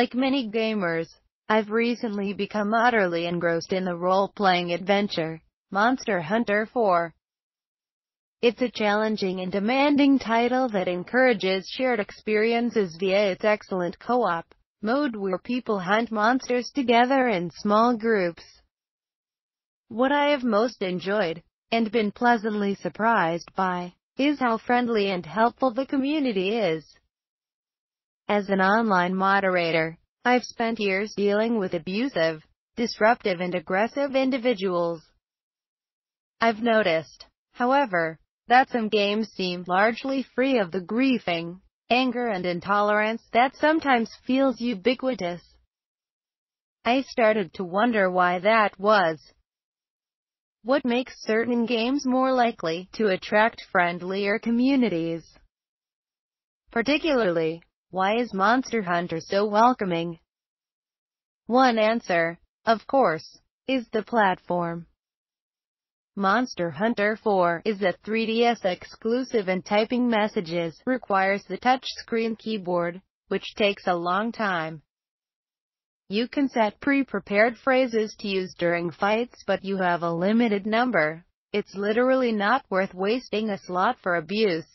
Like many gamers, I've recently become utterly engrossed in the role-playing adventure, Monster Hunter 4. It's a challenging and demanding title that encourages shared experiences via its excellent co-op mode where people hunt monsters together in small groups. What I have most enjoyed, and been pleasantly surprised by, is how friendly and helpful the community is. As an online moderator, I've spent years dealing with abusive, disruptive and aggressive individuals. I've noticed, however, that some games seem largely free of the grieving, anger and intolerance that sometimes feels ubiquitous. I started to wonder why that was. What makes certain games more likely to attract friendlier communities? Particularly, why is Monster Hunter so welcoming? One answer, of course, is the platform. Monster Hunter 4 is a 3DS exclusive and typing messages requires the touchscreen keyboard, which takes a long time. You can set pre-prepared phrases to use during fights but you have a limited number. It's literally not worth wasting a slot for abuse.